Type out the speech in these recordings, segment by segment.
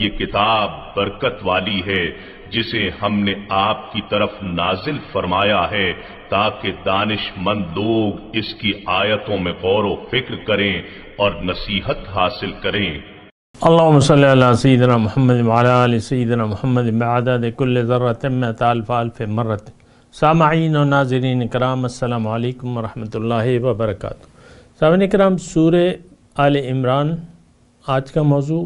ये किताब बरकत वाली है जिसे हमने आपकी तरफ नाजिल फरमाया है ताकि मंद लोग इसकी आयतों में गौर व फिक्र करें और नसीहत हासिल करें अल्लाम सदना महमद सदना महमद मदादकुल्लरतमफ़ालफ़ मरत सामाइन और नाजरीन कराम अल्लाम वरहमल वबरक सामिन कराम सूर आल इमरान आज का मौजू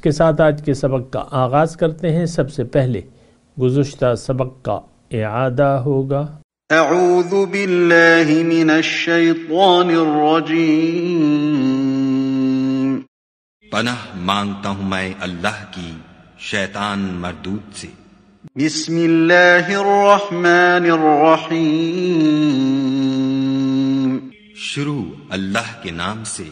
इसके साथ आज के सबक का आगाज़ करते हैं सबसे पहले गुजशत सबक का इरादा होगा أعوذ पनाह मांगता हूँ मैं अल्लाह की शैतान मरदूत से शुरू अल्लाह के नाम से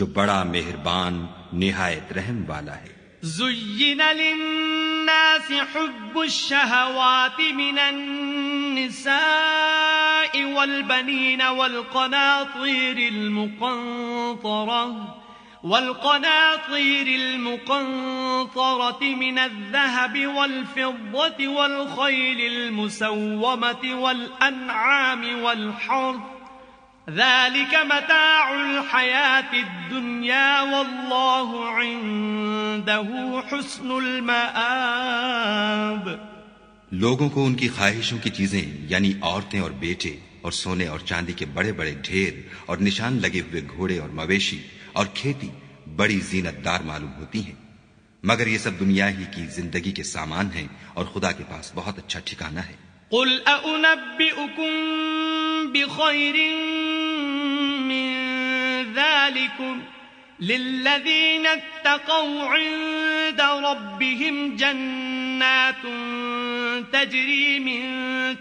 जो बड़ा मेहरबान نہایت رحم والا ہے زين للناس حب الشهوات من النساء والبنين والقناطير المقنطرة والقناطير المقنطرة من الذهب والفضة والخيل المسومة والأنعام والحرث ذلك متاع الحياة الدنيا والله عنده حسن المآب लोगों को उनकी ख्वाहिशों की चीजें यानी औरतें और बेटे और सोने और चांदी के बड़े बड़े ढेर और निशान लगे हुए घोड़े और मवेशी और खेती बड़ी जीनतदार मालूम होती हैं मगर ये सब दुनिया ही की जिंदगी के सामान हैं और खुदा के पास बहुत अच्छा ठिकाना है قل أأنبئكم بخير من ذلكم للذين اتقوا عند ربهم جنات تجري من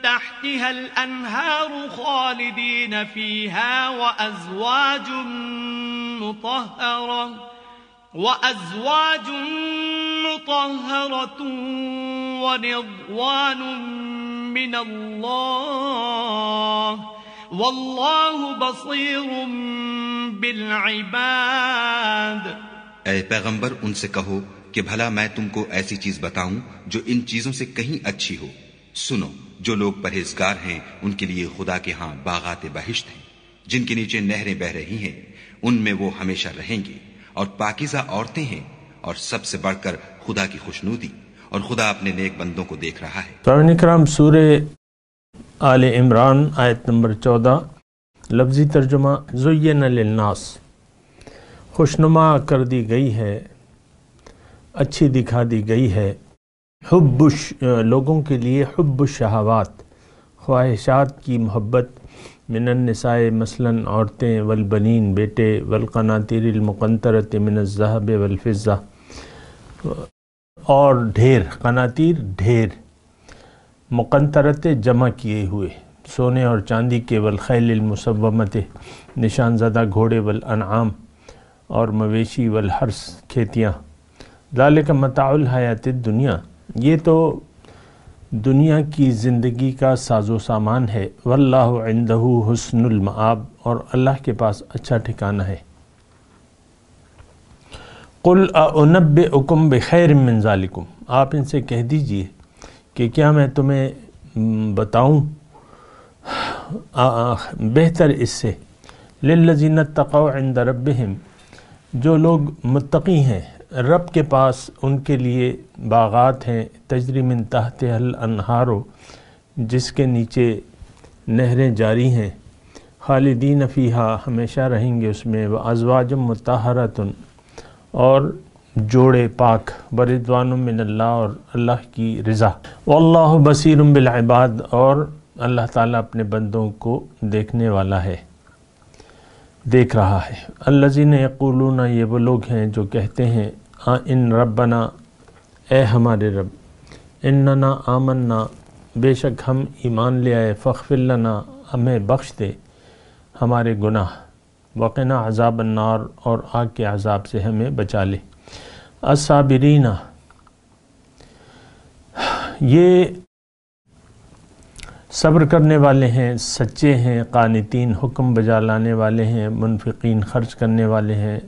تحتها الأنهار خالدين فيها وأزواج مطهرة وأزواج مطهرة ورضوان من الله والله بصير بالعباد اے पैगंबर उनसे कहो कि भला मैं तुमको ऐसी चीज बताऊं जो इन चीजों से कहीं अच्छी हो सुनो जो लोग परहेजगार हैं उनके लिए खुदा के यहाँ बागात बहिश्त हैं जिनके नीचे नहरें बह रही हैं उनमें वो हमेशा रहेंगे और पाकिजा औरतें हैं और सबसे बढ़कर खुदा की खुशनुदी और खुदा अपने नेक बंदों को देख रहा है प्राण कराम सूर आल इमरान आयत नंबर चौदह लफ्ज़ी तर्जुमा जुयन खुशनुमा कर दी गई है अच्छी दिखा दी गई है हब्बुश लोगों के लिए हब्ब शहावात ख्वाहिशात की मोहब्बत मिनन्साए मसलन औरतें वलबनिन बेटे वलकनातिर मिनज़हब वलफ़ा और ढेर कनातीर ढेर मुकंतरत जमा किए हुए सोने और चांदी के खैलमसमत निशानजदा घोड़े वल अनाम और मवेशी वल हर्ष खेतियाँ लाल का मताउल हयात दुनिया ये तो दुनिया की ज़िंदगी का साजो सामान है वल्लाह इंदहू मआब और अल्लाह के पास अच्छा ठिकाना है कुल अनब उकुम खैर मंजालिकुम आप इनसे कह दीजिए कि क्या मैं तुम्हें बताऊँ बेहतर इससे लजीन इंद रब जो लोग मतकी हैं रब के पास उनके लिए बागात हैं तजरीमन तहत अनहारो जिसके नीचे नहरें जारी हैं खालिदीन फ़ीहा हमेशा रहेंगे उसमें व अजवाज मतहरतन और जोड़े पाक बरिद्वान मिनल्ला और अल्लाह की रज़ा वल्लाह बसीर बिलाबाद और अल्लाह ताला अपने बंदों को देखने वाला है देख रहा है अल्लाजीन यकूलून ये वो लोग हैं जो कहते हैं आ इन रबना ए हमारे रब इन्ना आमन्ना बेशक हम ईमान ले आए फ़खफिल्लना हमें बख्श दे हमारे गुनाह वक़ना अजाब नार और आग के अजाब से हमें बचा ले असाबरीना ये सब्र करने वाले हैं सच्चे हैं कानतीन हुक्म बजा लाने वाले हैं मुनफिकीन खर्च करने वाले हैं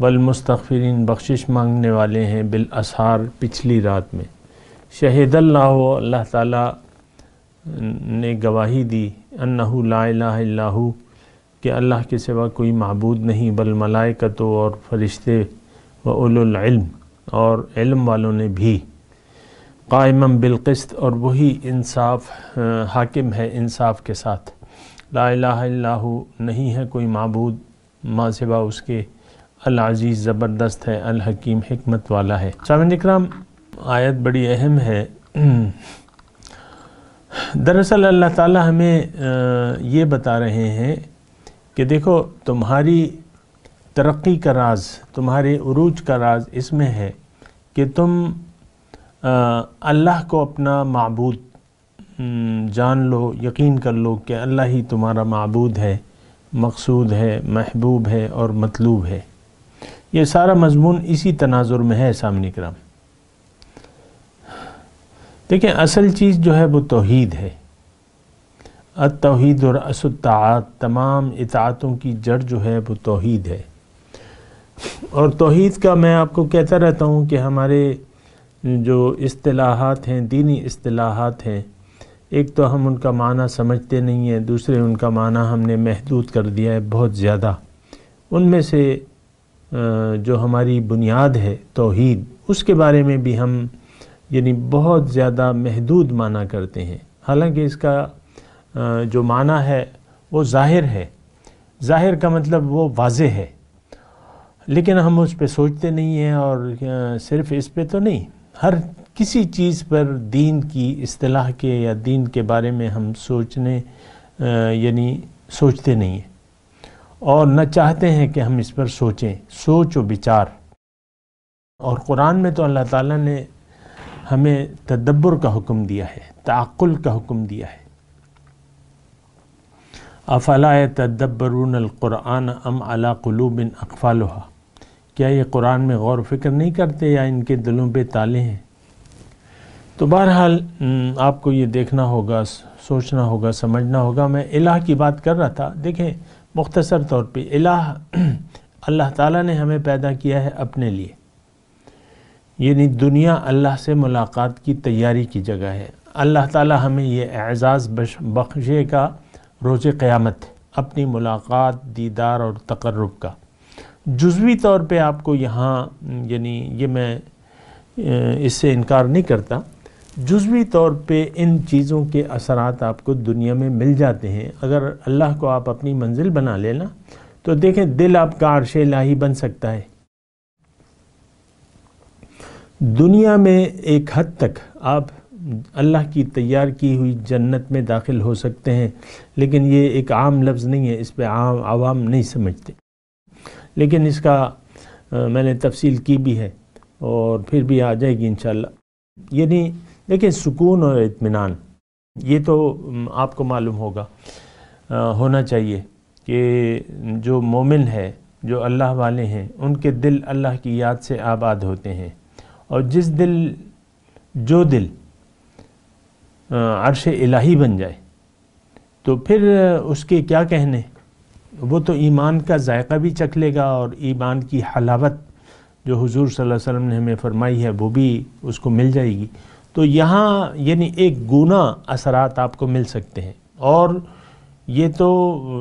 बलमस्तफ़रीन बख्शिश मांगने वाले हैं बिलसार पिछली रात में शहद अल्लाह ताला ने गवाही दी अन्नहू ला ला कि अल्लाह के सिवा कोई महबूद नहीं बल मलाइकत और फरिश्ते वल्म और इल्म वालों ने भी कायम बिलकस्त और वही इंसाफ हाकिम है इंसाफ के साथ ला इलाह नहीं है कोई महबूद माँ सिवा उसके अलाजीज़ ज़बरदस्त है अलहकीम हमत वाला है सामिन इक्राम आयत बड़ी अहम है दरअसल अल्लाह ताला हमें ये बता रहे हैं कि देखो तुम्हारी तरक्की का राज तुम्हारे उरूज का राज इसमें है कि तुम अल्लाह को अपना मबूद जान लो यकीन कर लो कि अल्लाह ही तुम्हारा मबूद है मकसूद है महबूब है और मतलूब है ये सारा मजमून इसी तनाजुर में है सामने कराम देखिए असल चीज़ जो है वो तोहद है तोहद और असतात तमाम इतातों की जड़ जो है वो तोहद है और तोहद का मैं आपको कहता रहता हूँ कि हमारे जो असलाहत हैं दीनी असलाहत हैं एक तो हम उनका माना समझते नहीं हैं दूसरे उनका माना हमने महदूद कर दिया है बहुत ज़्यादा उनमें से जो हमारी बुनियाद है तोहद उसके बारे में भी हम यानी बहुत ज़्यादा महदूद माना करते हैं हालांकि इसका जो माना है वो ज़ाहिर है ज़ाहिर का मतलब वो वाज है लेकिन हम उस पर सोचते नहीं हैं और सिर्फ इस पर तो नहीं हर किसी चीज़ पर दीन की असलाह के या दीन के बारे में हम सोचने यानी सोचते नहीं हैं और न चाहते हैं कि हम इस पर सोचें सोच व विचार और कुरान में तो अल्लाह ताला ने हमें तदब्बर का हुक्म दिया है ताक़ुल का हुक्म दिया है अफला तदब्बरुनक़ुरान अम अला क़लूबिन अकफ़ाल क्या ये कुरान में गौर फिक्र नहीं करते या इनके दिलों पे ताले हैं तो बहरहाल आपको ये देखना होगा सोचना होगा समझना होगा मैं इलाह की बात कर रहा था देखें मुख्तसर तौर पे इलाह अल्लाह ताला ने हमें पैदा किया है अपने लिए यानी दुनिया अल्लाह से मुलाकात की तैयारी की जगह है अल्लाह ताला हमें ये एज़ाज़ बख्शेगा का रोज़ क़्यामत है अपनी मुलाकात दीदार और तकर्रब का जज्वी तौर पर आपको यहाँ यानी ये मैं इससे इनकार नहीं करता जज्वी तौर पर इन चीज़ों के असर आपको दुनिया में मिल जाते हैं अगर अल्लाह को आप अपनी मंजिल बना लेना तो देखें दिल आपका अरश लाही बन सकता है दुनिया में एक हद तक आप अल्लाह की तैयार की हुई जन्नत में दाखिल हो सकते हैं लेकिन ये एक आम लफ्ज़ नहीं है इस पर आम आवाम नहीं समझते लेकिन इसका आ, मैंने तफसील की भी है और फिर भी आ जाएगी इन यानी देखिए सुकून और इतमान ये तो आपको मालूम होगा आ, होना चाहिए कि जो मोमिन है जो अल्लाह वाले हैं उनके दिल अल्लाह की याद से आबाद होते हैं और जिस दिल जो दिल अरश इलाही बन जाए तो फिर उसके क्या कहने वो तो ईमान का जायका भी चख लेगा और ईमान की हलावत जो हुजूर सल्लल्लाहु अलैहि वसल्लम ने हमें फरमाई है वो भी उसको मिल जाएगी तो यहाँ यानी एक गुना असरात आपको मिल सकते हैं और ये तो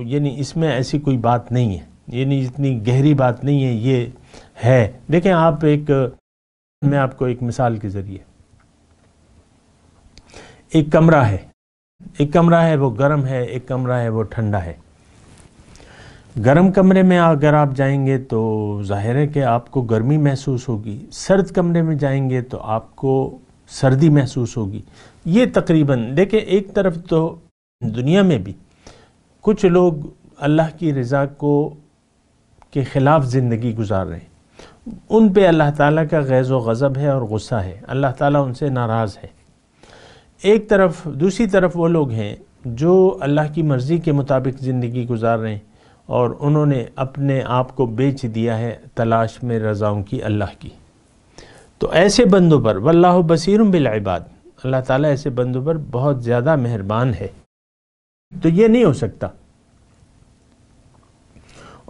यानी इसमें ऐसी कोई बात नहीं है यानी इतनी गहरी बात नहीं है ये है देखें आप एक मैं आपको एक मिसाल के ज़रिए एक कमरा है एक कमरा है वो गर्म है एक कमरा है वो ठंडा है गर्म कमरे में अगर आप जाएंगे तो जाहिर है कि आपको गर्मी महसूस होगी सर्द कमरे में जाएंगे तो आपको सर्दी महसूस होगी ये तकरीबन देखें एक तरफ तो दुनिया में भी कुछ लोग अल्लाह की रज़ा को के ख़िलाफ़ ज़िंदगी गुजार रहे हैं उन पे अल्लाह ताला का गैज़ व गज़ब है और गुस्सा है अल्लाह ताला उनसे नाराज़ है एक तरफ दूसरी तरफ वो लोग हैं जो अल्लाह की मर्ज़ी के मुताबिक ज़िंदगी गुजार रहे हैं और उन्होंने अपने आप को बेच दिया है तलाश में रज़ाओं की अल्लाह की तो ऐसे बंदों पर वल्लाह बिल बिलाबाद अल्लाह ताला ऐसे बंदों पर बहुत ज़्यादा मेहरबान है तो ये नहीं हो सकता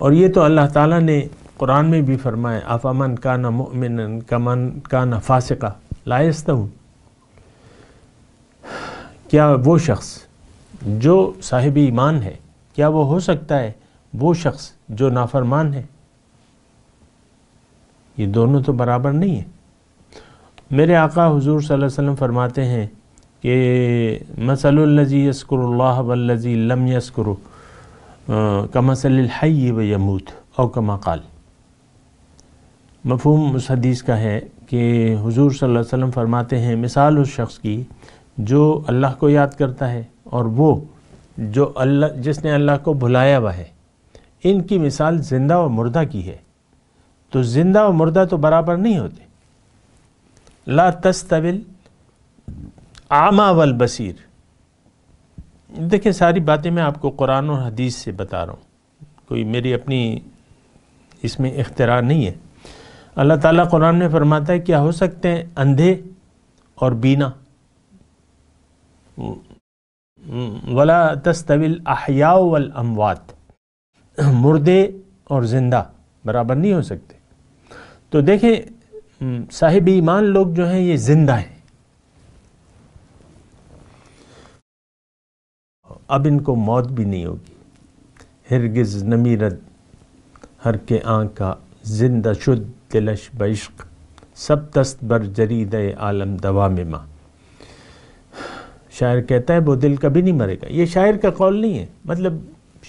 और ये तो अल्लाह ताला ने कुरान में भी फरमाया का काना मोमिन कमन काना फासिका लायस्त हूँ क्या वो शख्स जो साहिब ईमान है क्या वो हो सकता है वो शख्स जो नाफरमान है ये दोनों तो बराबर नहीं है मेरे आका हुजूर सल्लल्लाहु अलैहि वसल्लम फरमाते हैं कि मसलजी यसकुरल्ला वल्लजी लम यसकुरु कमसलहई व यमूत और कमा काल मफहम उस हदीस का है कि हुजूर सल्लल्लाहु अलैहि वसल्लम फरमाते हैं मिसाल उस शख्स की जो अल्लाह को याद करता है और वो जो अल्लाह जिसने अल्लाह को भुलाया हुआ है इनकी मिसाल ज़िंदा व मुर्दा की है तो ज़िंदा व मुर्दा तो बराबर नहीं होते ला तस्तविल आमा वल बसीर देखिए सारी बातें मैं आपको कुरान और हदीस से बता रहा हूँ कोई मेरी अपनी इसमें इख्तरा नहीं है अल्लाह ताला कुरान में फरमाता है क्या हो सकते हैं अंधे और बीना वला तस्तविल अहिया वल अमवात मुर्दे और ज़िंदा बराबर नहीं हो सकते तो देखें साहिब ईमान लोग जो हैं ये ज़िंदा हैं अब इनको मौत भी नहीं होगी हरगिज़ नमीरत हर के आँखा जिंदा शुद्ध दिलश बश्क सब तस्त बर जरीद आलम दवा में माँ शायर कहता है वो दिल कभी नहीं मरेगा ये शायर का कौल नहीं है मतलब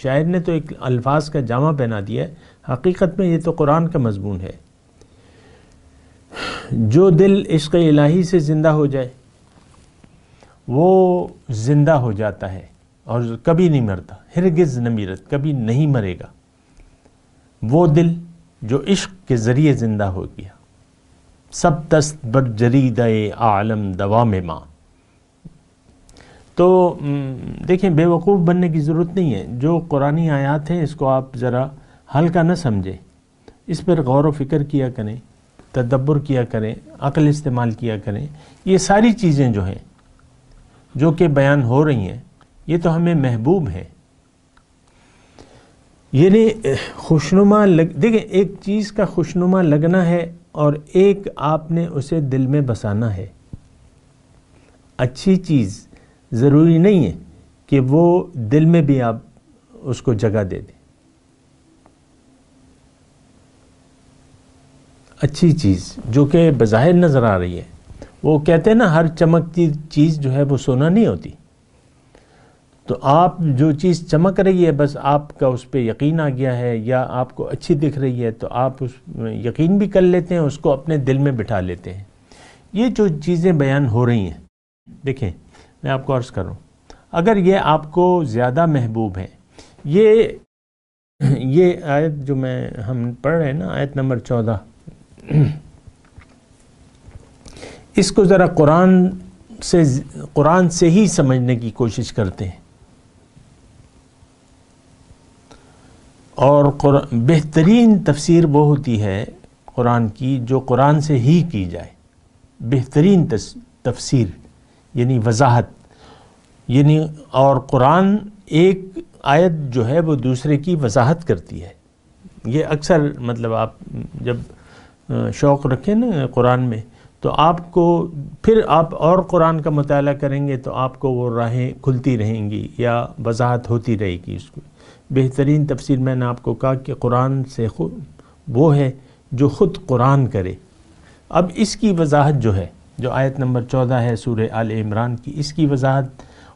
शायर ने तो एक अल्फाज का जामा पहना दिया है हकीकत में ये तो कुरान का मजमून है जो दिल इश्क इलाही से ज़िंदा हो जाए वो ज़िंदा हो जाता है और कभी नहीं मरता हरगिज़ न मीरत कभी नहीं मरेगा वो दिल जो इश्क के ज़रिए ज़िंदा हो गया सब दस्त जरीद आलम दवा में माँ तो हम्म, देखिए बेवकूफ़ बनने की ज़रूरत नहीं है जो कुरानी आयात हैं इसको आप ज़रा हल्का न समझें इस पर गौर व फिक्र किया करें तदब्बर किया करें अकल इस्तेमाल किया करें ये सारी चीज़ें जो हैं जो कि बयान हो रही हैं ये तो हमें महबूब है यानी खुशनुमा लग देखें एक चीज़ का खुशनुमा लगना है और एक आपने उसे दिल में बसाना है अच्छी चीज़ ज़रूरी नहीं है कि वो दिल में भी आप उसको जगह दे दें अच्छी चीज़ जो कि बज़ाहिर नज़र आ रही है वो कहते हैं ना हर चमकती चीज़ जो है वो सोना नहीं होती तो आप जो चीज़ चमक रही है बस आपका उस पर यकीन आ गया है या आपको अच्छी दिख रही है तो आप उस यकीन भी कर लेते हैं उसको अपने दिल में बिठा लेते हैं ये जो चीज़ें बयान हो रही हैं देखें मैं आपको अर्ज़ कर रहा हूँ अगर ये आपको ज़्यादा महबूब है ये ये आयत जो मैं हम पढ़ रहे हैं ना आयत नंबर चौदह इसको ज़रा कुरान से कुरान से ही समझने की कोशिश करते हैं और बेहतरीन तफसीर वो होती है कुरान की जो कुरान से ही की जाए बेहतरीन तफसीर यानी वजाहत यानी और कुरान एक आयत जो है वो दूसरे की वजाहत करती है ये अक्सर मतलब आप जब शौक़ रखें ना कुरान में तो आपको फिर आप और कुरान का मताल करेंगे तो आपको वो राहें खुलती रहेंगी या वजाहत होती रहेगी उसको बेहतरीन तफसीर मैंने आपको कहा कि कुरान से खुद वो है जो ख़ुद कुरान करे अब इसकी वजाहत जो है जो आयत नंबर चौदह है सूर्य आल इमरान की इसकी वजाहत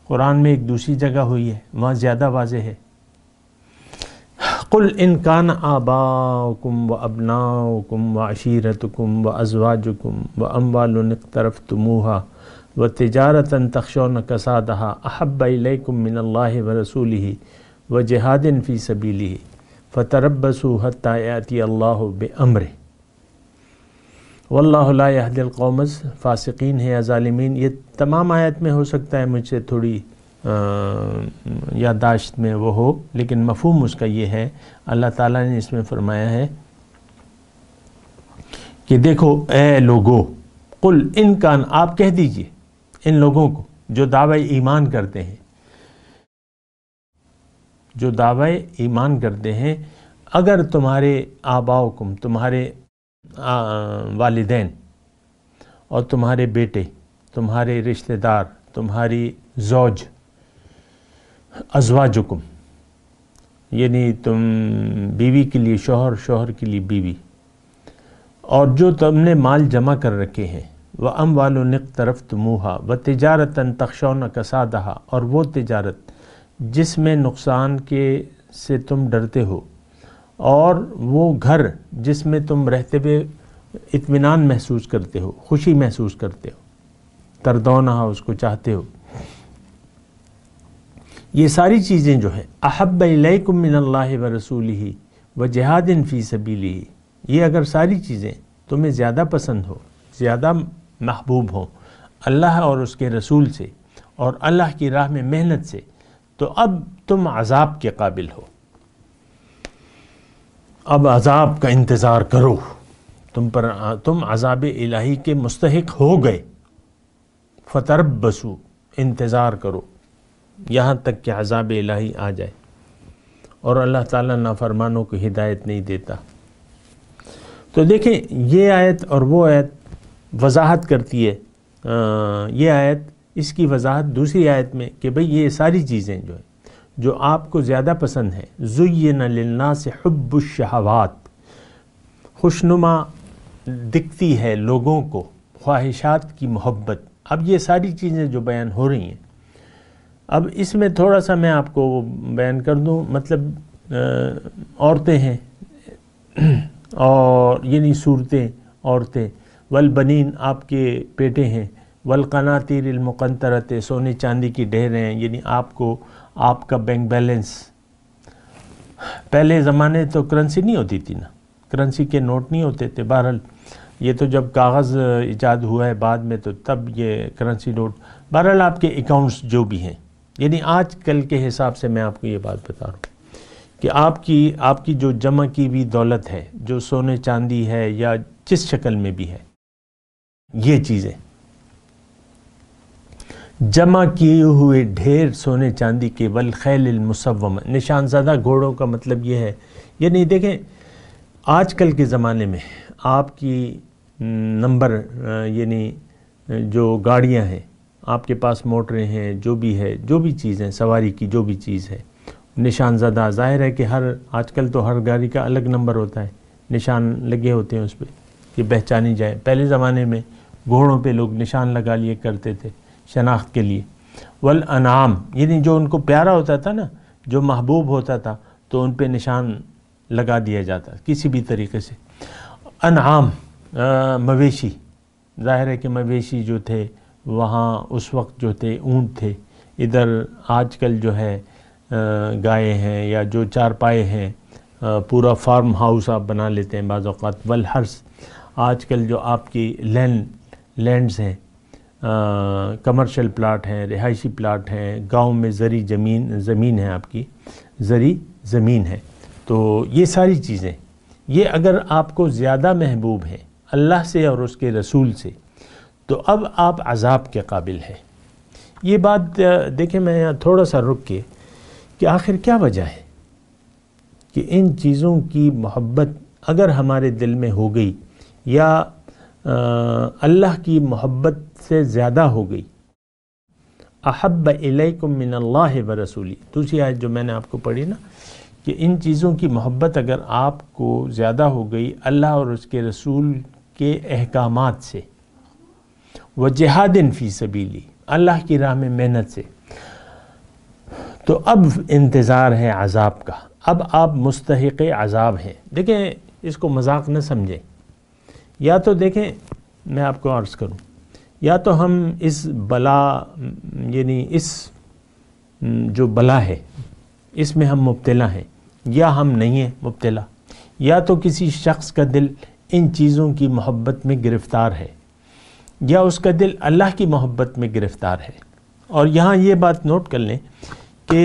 कुरान में एक दूसरी जगह हुई है वहाँ ज़्यादा वाज है कुल इनकान आबाकुम व अबनाकुम व अशीरतकुम व अजवाजुकुम व अम्बाल तरफ तमूहा व तजारतन तख्शन कसादहा अहब्बम मिनल्ला व रसूल व जहादिन फ़ी सबीली फ़तरबसू हत्या अल्लाह अमरे वल्लादिलकौमस फ़ासिकीन है या ालमीन ये तमाम आयत में हो सकता है मुझसे थोड़ी यादाश्त में वो हो लेकिन मफहम उसका ये है अल्लाह ताला ने इसमें फ़रमाया है कि देखो ए लोगो कुल इन कान आप कह दीजिए इन लोगों को जो दावा ईमान करते हैं जो दावा ईमान करते हैं अगर तुम्हारे आबाओ तुम्हारे वालदेन और तुम्हारे बेटे तुम्हारे रिश्तेदार तुम्हारी जौज अजवा जुकुम यानी तुम बीवी के लिए शोहर शोहर के लिए बीवी और जो तुमने माल जमा कर रखे हैं व अम वालों ने तरफ तमूहा व तजारतन तख्शौन कसादहा और वो तजारत जिसमें नुकसान के से तुम डरते हो और वो घर जिसमें तुम रहते हुए इत्मीनान महसूस करते हो खुशी महसूस करते हो तरदौना उसको चाहते हो ये सारी चीज़ें जो है अहब मिनल्ला व रसूल ही व जहादिन फ़ी सबीली ये अगर सारी चीज़ें तुम्हें ज़्यादा पसंद हो ज़्यादा महबूब हो अल्लाह और उसके रसूल से और अल्लाह की राह में मेहनत से तो अब तुम अजाब के काबिल हो अब अजाब का इंतज़ार करो तुम पर तुम अजाब इलाही के मुस्तक हो गए फतरब बसु इंतज़ार करो यहाँ तक कि अजाब इलाही आ जाए और अल्लाह ताला नाफरमानों को हिदायत नहीं देता तो देखें ये आयत और वो आयत वजाहत करती है आ, ये आयत इसकी वजाहत दूसरी आयत में कि भाई ये सारी चीज़ें जो है जो आपको ज़्यादा पसंद है जुयन लन्ना से हब्बुलशहवात खुशनुमा दिखती है लोगों को ख्वाहिशात की मोहब्बत अब ये सारी चीज़ें जो बयान हो रही हैं अब इसमें थोड़ा सा मैं आपको बयान कर दूँ मतलब औरतें हैं और यानी सूरतें औरतें वल बनीन आपके बेटे हैं वलकनातिरमकंतरत सोने चांदी की ढेरें यानी आपको आपका बैंक बैलेंस पहले ज़माने तो करेंसी नहीं होती थी ना करेंसी के नोट नहीं होते थे बहरहाल ये तो जब कागज़ ईजाद हुआ है बाद में तो तब ये करेंसी नोट बहरहाल आपके अकाउंट्स जो भी हैं यानी आज कल के हिसाब से मैं आपको ये बात बता रहा हूँ कि आपकी आपकी जो जमा की हुई दौलत है जो सोने चांदी है या जिस शक्ल में भी है ये चीज़ें जमा किए हुए ढेर सोने चांदी के वल खैल मुसवम ज़्यादा घोड़ों का मतलब ये है ये नहीं देखें आजकल के ज़माने में आपकी नंबर यानी जो गाड़ियां हैं आपके पास मोटरें हैं जो भी है जो भी चीज़ है सवारी की जो भी चीज़ है निशानजदा ज़ाहिर है कि हर आजकल तो हर गाड़ी का अलग नंबर होता है निशान लगे होते हैं उस पर कि पहचानी जाए पहले ज़माने में घोड़ों पे लोग निशान लगा लिए करते थे शनाख्त के लिए वल अनाम यानी जो उनको प्यारा होता था ना जो महबूब होता था तो उन पर निशान लगा दिया जाता किसी भी तरीके से अनाम मवेशी ज़ाहिर है कि मवेशी जो थे वहाँ उस वक्त जो थे ऊँट थे इधर आजकल जो है गाय हैं या जो चारपाए हैं पूरा फार्म हाउस आप बना लेते हैं बाज़ात वल हर्स आजकल जो आपकी लैंड लैंड्स हैं कमर्शियल प्लाट हैं रिहायशी प्लाट हैं गांव में ज़री ज़मीन ज़मीन है आपकी ज़री ज़मीन है तो ये सारी चीज़ें ये अगर आपको ज़्यादा महबूब है अल्लाह से और उसके रसूल से तो अब आप अजाब के काबिल हैं ये बात देखें मैं यहाँ थोड़ा सा रुक के कि आखिर क्या वजह है कि इन चीज़ों की मोहब्बत अगर हमारे दिल में हो गई या अल्लाह की मोहब्बत से ज़्यादा हो गई अहब इलैकुम अल्लाह व रसूली दूसरी आयत जो मैंने आपको पढ़ी ना कि इन चीज़ों की मोहब्बत अगर आपको ज़्यादा हो गई अल्लाह और उसके रसूल के अहकाम से व जहादिन फ़ी सबीली अल्लाह की राह में मेहनत से तो अब इंतज़ार है अजाब का अब आप मुस्तक अजाब हैं देखें इसको मजाक न समझें या तो देखें मैं आपको अर्ज़ करूँ या तो हम इस बला यानी इस जो बला है इसमें हम मुबतला हैं या हम नहीं हैं मुबतला या तो किसी शख्स का दिल इन चीज़ों की मोहब्बत में गिरफ़्तार है या उसका दिल अल्लाह की मोहब्बत में गिरफ़्तार है और यहाँ ये बात नोट कर लें कि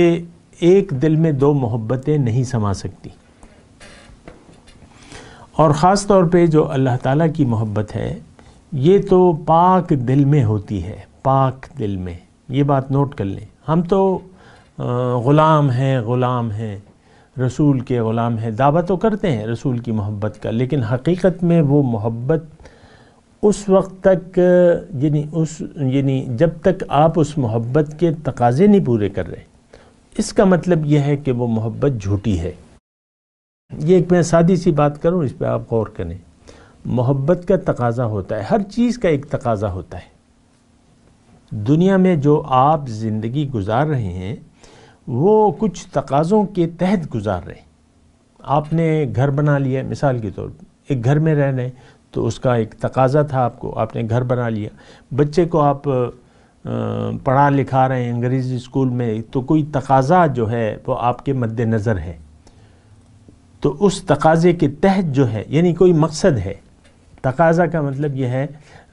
एक दिल में दो मोहब्बतें नहीं समा सकती और ख़ास तौर पे जो अल्लाह ताला की मोहब्बत है ये तो पाक दिल में होती है पाक दिल में ये बात नोट कर लें हम तो ग़ुलाम हैं ग़ुलाम हैं रसूल के ग़ुलाम हैं दावा तो करते हैं रसूल की मोहब्बत का लेकिन हकीकत में वो मोहब्बत उस वक्त तक यानी उस यानी जब तक आप उस मोहब्बत के तकाजे नहीं पूरे कर रहे इसका मतलब यह है कि वो मोहब्बत झूठी है ये एक मैं सादी सी बात करूँ इस पर आप गौर करें मोहब्बत का तकाजा होता है हर चीज़ का एक तकाजा होता है दुनिया में जो आप ज़िंदगी गुजार रहे हैं वो कुछ तकाज़ों के तहत गुजार रहे हैं आपने घर बना लिया मिसाल के तौर पर एक घर में रह रहे तो उसका एक तकाज़ा था आपको आपने घर बना लिया बच्चे को आप पढ़ा लिखा रहे हैं अंग्रेज़ी स्कूल में तो कोई तकाज़ा जो है वो आपके मद्दनज़र है तो उस तकाज़े के तहत जो है यानी कोई मकसद है तकाजा का मतलब यह है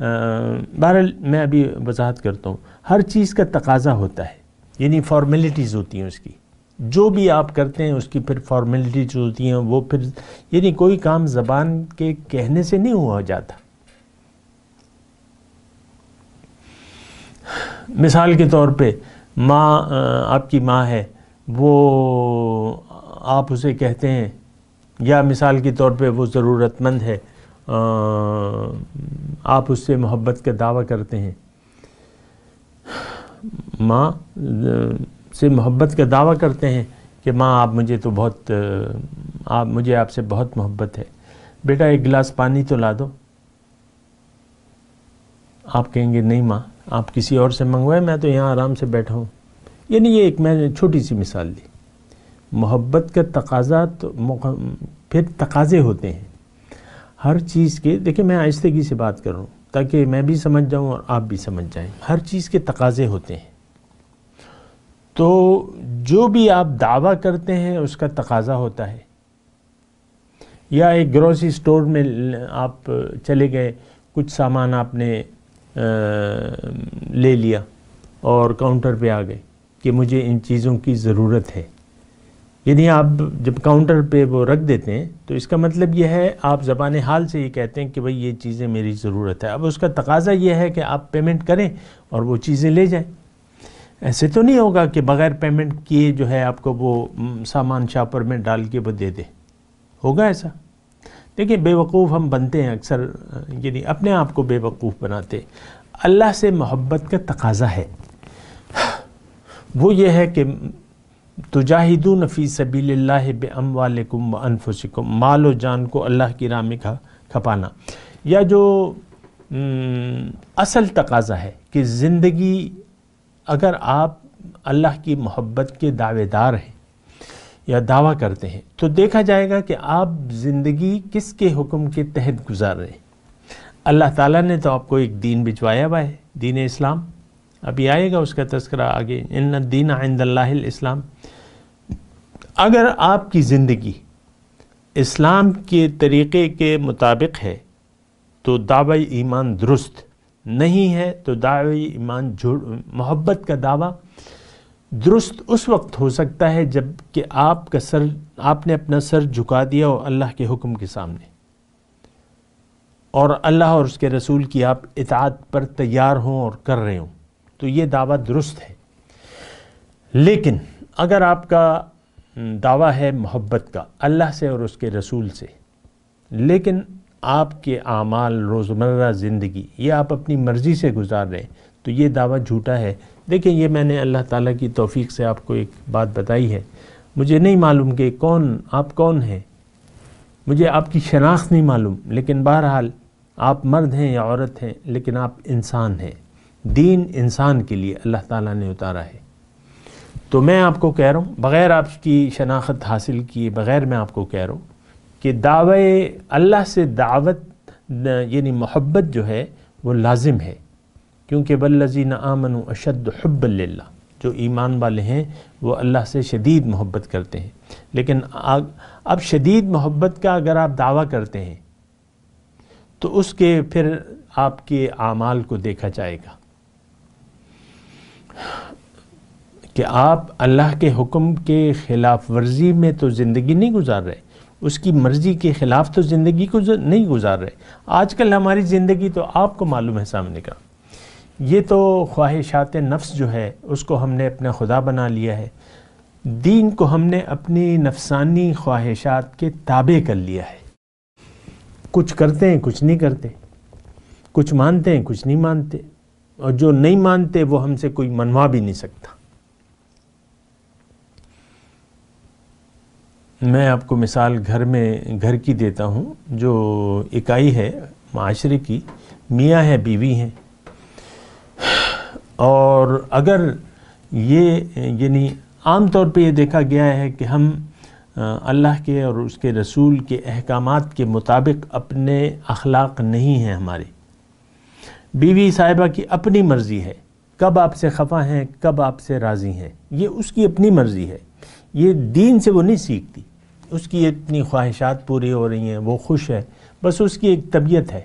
बहरहाल मैं अभी वजाहत करता हूँ हर चीज़ का तकाजा होता है यानी फॉर्मेलिटीज़ होती हैं उसकी जो भी आप करते हैं उसकी फिर फॉर्मेलिटीज होती हैं वो फिर यानी कोई काम ज़बान के कहने से नहीं हुआ जाता मिसाल के तौर पे माँ आपकी माँ है वो आप उसे कहते हैं या मिसाल के तौर पे वो ज़रूरतमंद है आप उससे मोहब्बत का दावा करते हैं माँ से मोहब्बत का दावा करते हैं कि माँ आप मुझे तो बहुत आप मुझे आपसे बहुत मोहब्बत है बेटा एक गिलास पानी तो ला दो आप कहेंगे नहीं माँ आप किसी और से मंगवाए मैं तो यहाँ आराम से बैठा हूँ यानी ये एक मैंने छोटी सी मिसाल दी मोहब्बत का तकाजा तो फिर तकाजे होते हैं हर चीज़ के देखिए मैं आहिस्तगी से बात कर रहा हूँ ताकि मैं भी समझ जाऊँ और आप भी समझ जाएँ हर चीज़ के तकाजे होते हैं तो जो भी आप दावा करते हैं उसका तकाजा होता है या एक ग्रोसरी स्टोर में आप चले गए कुछ सामान आपने आ, ले लिया और काउंटर पे आ गए कि मुझे इन चीज़ों की ज़रूरत है यदि आप जब काउंटर पे वो रख देते हैं तो इसका मतलब यह है आप ज़बान हाल से ये कहते हैं कि भाई ये चीज़ें मेरी ज़रूरत है अब उसका तकाजा ये है कि आप पेमेंट करें और वो चीज़ें ले जाएं ऐसे तो नहीं होगा कि बग़ैर पेमेंट किए जो है आपको वो सामान शापर में डाल के वो दे दे होगा ऐसा देखिए बेवकूफ़ हम बनते हैं अक्सर यानी अपने आप को बेवकूफ़ बनाते अल्लाह से मोहब्बत का तकाजा है वो ये है कि तुजाहिदू नफ़ी सबील बम वालकुम अनफुसिकुम माल जान को अल्लाह की राह में खपाना या जो असल तकाजा है कि ज़िंदगी अगर आप अल्लाह की मोहब्बत के दावेदार हैं या दावा करते हैं तो देखा जाएगा कि आप ज़िंदगी किसके हुक्म के तहत गुजार रहे हैं अल्लाह ताला ने तो आपको एक दीन भिजवाया हुआ है दीन इस्लाम अभी आएगा उसका तस्करा आगे इन दीन इस्लाम अगर आपकी ज़िंदगी इस्लाम के तरीक़े के मुताबिक है तो दावा ईमान दुरुस्त नहीं है तो दावा ईमान जुड़ मोहब्बत का दावा दुरुस्त उस वक्त हो सकता है जब कि आपका सर आपने अपना सर झुका दिया हो अल्लाह के हुक्म के सामने और अल्लाह और उसके रसूल की आप इतात पर तैयार हों और कर रहे हों तो ये दावा दुरुस्त है लेकिन अगर आपका हम्म, दावा है मोहब्बत का अल्लाह से और उसके रसूल से लेकिन आपके आमाल रोज़मर्रा ज़िंदगी ये आप अपनी मर्ज़ी से गुजार रहे हैं तो ये दावा झूठा है देखिए ये मैंने अल्लाह ताला की तौफीक से आपको एक बात बताई है मुझे नहीं मालूम कि कौन आप कौन हैं मुझे आपकी शनाख्त नहीं मालूम लेकिन बहरहाल आप मर्द हैं या औरत हैं लेकिन आप इंसान हैं दीन इंसान के लिए अल्लाह ताला ने उतारा है तो मैं आपको कह रहा हूँ बग़ैर आपकी शनाख्त हासिल किए बग़ैर मैं आपको कह रहा हूँ कि दावे अल्लाह से दावत यानी मोहब्बत जो है वो लाजिम है क्योंकि बल्लजी आमन अशद हब्बल्ला जो ईमान वाले हैं वो अल्लाह से शदीद मोहब्बत करते हैं लेकिन आग, अब शदीद मोहब्बत का अगर आप दावा करते हैं तो उसके फिर आपके आमाल को देखा जाएगा कि आप अल्लाह के हुक्म के ख़िलाफ़ वर्जी में तो ज़िंदगी नहीं गुजार रहे उसकी मर्ज़ी के ख़िलाफ़ तो ज़िंदगी को नहीं गुजार रहे आजकल हमारी ज़िंदगी तो आपको मालूम है सामने का ये तो ख्वाहिशात नफ्स जो है उसको हमने अपना खुदा बना लिया है दीन को हमने अपनी नफसानी ख्वाहिशात के ताबे कर लिया है कुछ करते हैं कुछ नहीं करते कुछ मानते हैं कुछ नहीं मानते और जो नहीं मानते वो हमसे कोई मनवा भी नहीं सकता मैं आपको मिसाल घर में घर की देता हूँ जो इकाई है माशरे की मियाँ है बीवी हैं और अगर ये यानी आम तौर पे ये देखा गया है कि हम अल्लाह के और उसके रसूल के अहकाम के मुताबिक अपने अखलाक नहीं हैं हमारे बीवी साहिबा की अपनी मर्ज़ी है कब आपसे खफा हैं कब आपसे राज़ी हैं ये उसकी अपनी मर्ज़ी है ये दीन से वो नहीं सीखती उसकी इतनी ख्वाहिशात पूरी हो रही हैं वो खुश है बस उसकी एक तबीयत है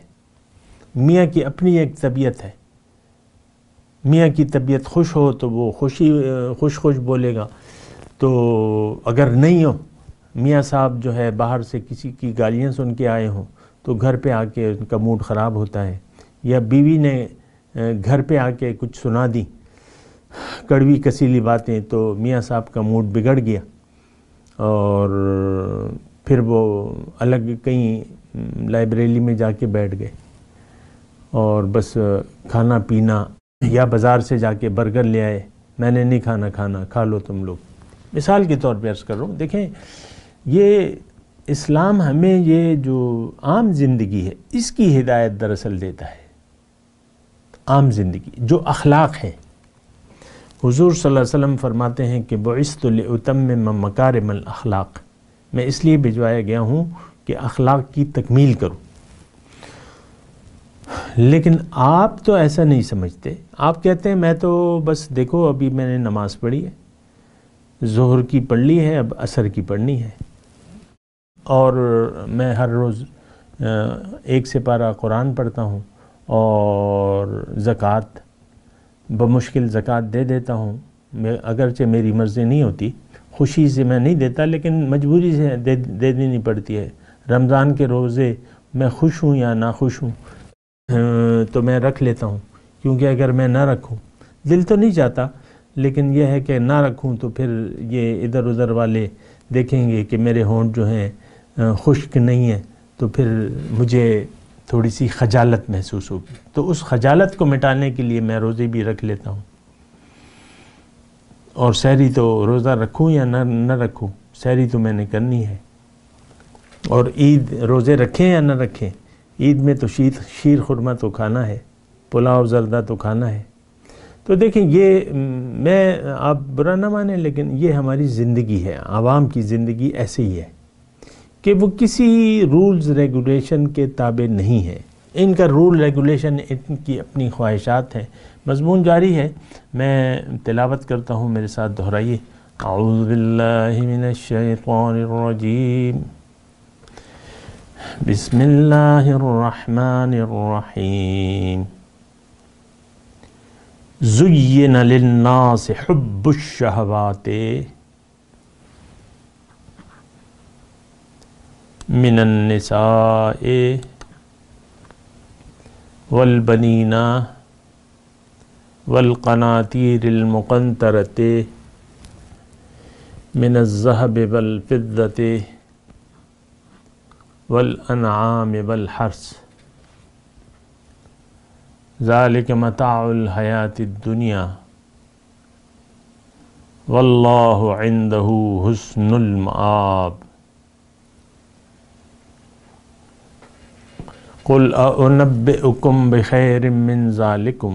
मियाँ की अपनी एक तबीयत है मियाँ की तबीयत खुश हो तो वो खुशी खुश खुश बोलेगा तो अगर नहीं हो मियाँ साहब जो है बाहर से किसी की गालियाँ सुन के आए हों तो घर पे आके उनका मूड ख़राब होता है या बीवी ने घर पे आके कुछ सुना दी कड़वी कसीली बातें तो मियाँ साहब का मूड बिगड़ गया और फिर वो अलग कहीं लाइब्रेरी में जाके बैठ गए और बस खाना पीना या बाज़ार से जाके बर्गर ले आए मैंने नहीं खाना खाना खा लो तुम लोग मिसाल के तौर पर अर्ज़ कर रहा हूँ देखें ये इस्लाम हमें ये जो आम ज़िंदगी है इसकी हिदायत दरअसल देता है आम ज़िंदगी जो अखलाक है हुजूर सल्लल्लाहु अलैहि वसल्लम फरमाते हैं कि मकार मल अखलाक मैं इसलिए भिजवाया गया हूँ कि अखलाक की तकमील करूँ लेकिन आप तो ऐसा नहीं समझते आप कहते हैं मैं तो बस देखो अभी मैंने नमाज़ पढ़ी है जहर की पढ़ ली है अब असर की पढ़नी है और मैं हर रोज़ एक से पारा कुरान पढ़ता हूँ और ज़क़़त बमुश्किल ज़क़़त दे देता हूँ मैं अगरचे मेरी मर्ज़ी नहीं होती खुशी से मैं नहीं देता लेकिन मजबूरी से दे दे देनी पड़ती है रमज़ान के रोज़े मैं खुश हूँ या ना खुश हूँ अं, तो मैं रख लेता हूँ क्योंकि अगर मैं ना रखूँ दिल तो नहीं चाहता लेकिन यह है कि ना रखूँ तो फिर ये इधर उधर वाले देखेंगे कि मेरे होंठ जो हैं अं, खुश्क नहीं हैं तो फिर मुझे थोड़ी सी खजालत महसूस होगी तो उस खजालत को मिटाने के लिए मैं रोज़े भी रख लेता हूँ और सहरी तो रोज़ा रखूँ या न न रखूँ सहरी तो मैंने करनी है और ईद रोज़े रखें या न रखें ईद में तो शीत शीर खुरमा तो खाना है पुलाव जरदा तो खाना है तो देखें ये मैं आप बुरा ना माने लेकिन ये हमारी ज़िंदगी है आवाम की ज़िंदगी ऐसे ही है कि वो किसी रूल्स रेगुलेशन के ताबे नहीं है इनका रूल रेगुलेशन इनकी अपनी ख्वाहिशात हैं मजमून जारी है मैं तिलावत करता हूँ मेरे साथ दोहराइए आउज़बिल्लिमिनशैतरजीम बसमीम ज़ुयन लन्नास हब्बुशहवाते मिनन्निसाए वलबनीना वलकनातिरमक़नतरत मिनज़हब वलफ़त वलअनाम वलहर्स ज़ालिक मताउलहयात दुनिया वल्लाह इंदहू हसनुलमाब قل أنبئكم بخير من ذلكم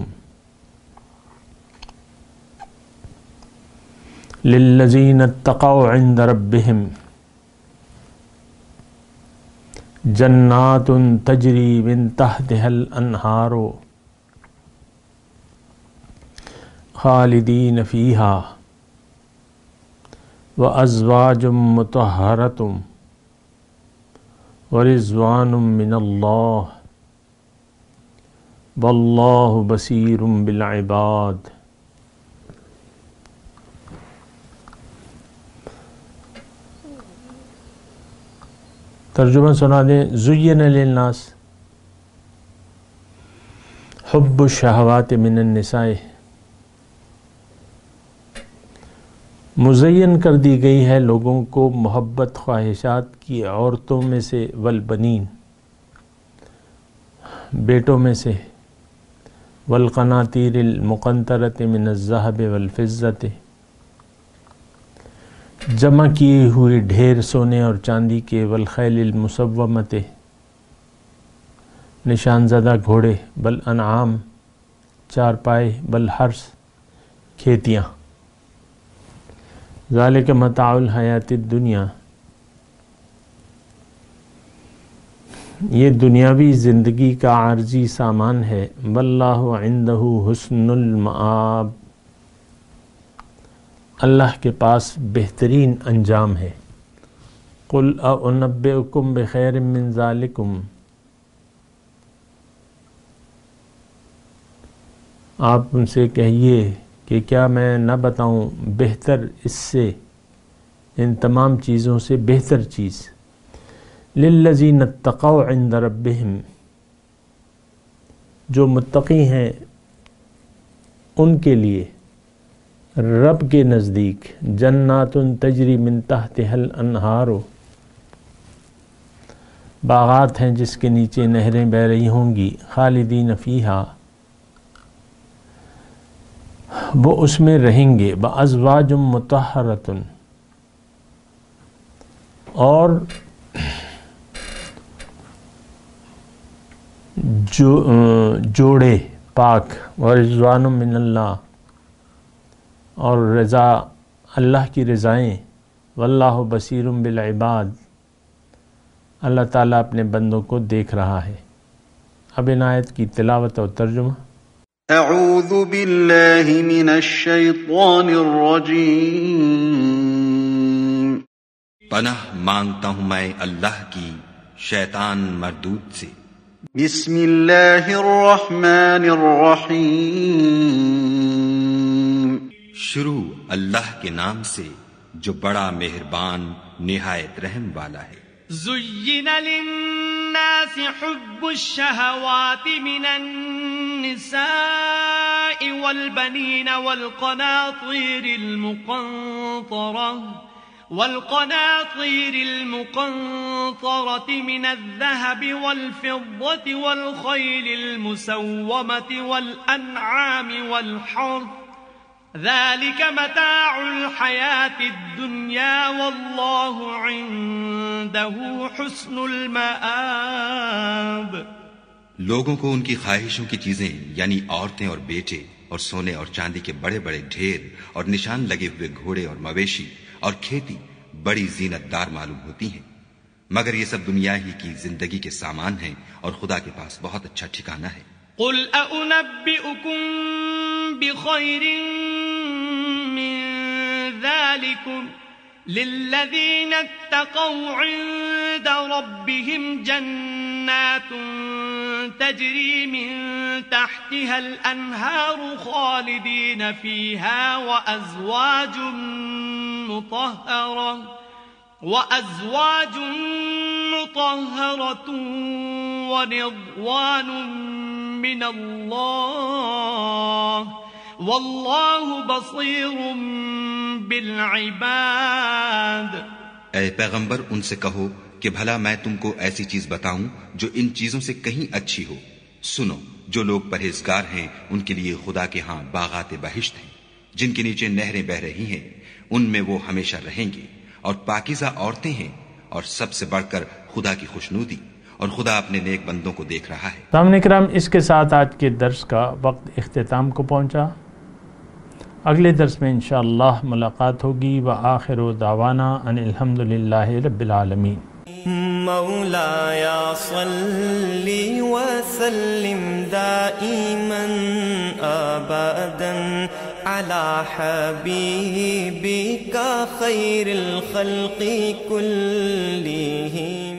للذين اتقوا عند ربهم جنات تجري من تحتها الأنهار خالدين فيها وأزواج مطهرة वरिजवान वल्लाह बसीर बिलबाद तर्जुमा सुना दें जुयन लनास हब्ब मुजैन कर दी गई है लोगों को मोहब्बत ख्वाहिशात की औरतों में से वलबनीन बेटों में से वलकनातिरमकंतरत मिनज़ाहब वलफ़त जमा किए हुए ढेर सोने और चांदी के वलखैलमसवमत निशानजदा घोड़े बल अनाम चारपाए बल हर्ष खेतियाँ ज़ाल के मताउल हयात दुनिया ये दुनियावी ज़िंदगी का आर्जी सामान है वल्लाहदहू हसनमाब अल्लाह के पास बेहतरीन अंजाम है कुल अनबेकुम बैर मिन ज़ालिकुम आप उनसे कहिए कि क्या मैं न बताऊं बेहतर इससे इन तमाम चीज़ों से बेहतर चीज़ लजीन तक़ो इंद जो मुतकी हैं उनके लिए रब के नज़दीक जन्नातुन तजरी मिन तहत हल अनहारो बागात हैं जिसके नीचे नहरें बह रही होंगी खालिदीन फ़ीहा वो उसमें रहेंगे बज़वाज मतहरतन और जो जोड़े पाक और रजवान मिनल्ला और रज़ा अल्लाह की रज़ाएँ वल्लाह बसीर बिलबाद अल्लाह ताला अपने बंदों को देख रहा है अब इनायत की तिलावत और तर्जुमा أعوذ بالله من الشيطان الرجيم पनाह मांगता हूँ मैं अल्लाह की शैतान मरदूत से بسم الله الرحمن الرحيم शुरू अल्लाह के नाम से जो बड़ा मेहरबान निहायत रहम वाला है زين للناس حب الشهوات من النساء والبنين والقناطير المقنطرة والقناطير المقنطرة من الذهب والفضة والخيل المسومة والأنعام والحرث लोगों को उनकी ख्वाहिशों की चीजें यानी औरतें और बेटे और सोने और चांदी के बड़े बड़े ढेर और निशान लगे हुए घोड़े और मवेशी और खेती बड़ी जीनतदार मालूम होती हैं मगर ये सब दुनिया ही की जिंदगी के सामान हैं और खुदा के पास बहुत अच्छा ठिकाना है قل أأنبئكم بخير من ذلكم للذين اتقوا عند ربهم جنات تجري من تحتها الأنهار خالدين فيها وأزواج مطهرة وأزواج مطهرة ورضوان من الله والله بصير بالعباد اے पैगंबर उनसे कहो कि भला मैं तुमको ऐसी चीज बताऊं जो इन चीजों से कहीं अच्छी हो सुनो जो लोग परहेजगार हैं उनके लिए खुदा के हाँ बागात बहिश्त हैं जिनके नीचे नहरें बह रही हैं उनमें वो हमेशा रहेंगी और पाकिजा औरतें हैं और सबसे बढ़कर खुदा की खुशनूदी और खुदा अपने नेक बंदों को देख रहा है सामने कराम इसके साथ आज के दर्स का वक्त अख्ताम को पहुँचा अगले दर्स में इन मुलाकात होगी व आखिर दावाना अनिलहमदिल्ला रबालमीन مولاي صل وسلم دائما ابدا على حبيبك خير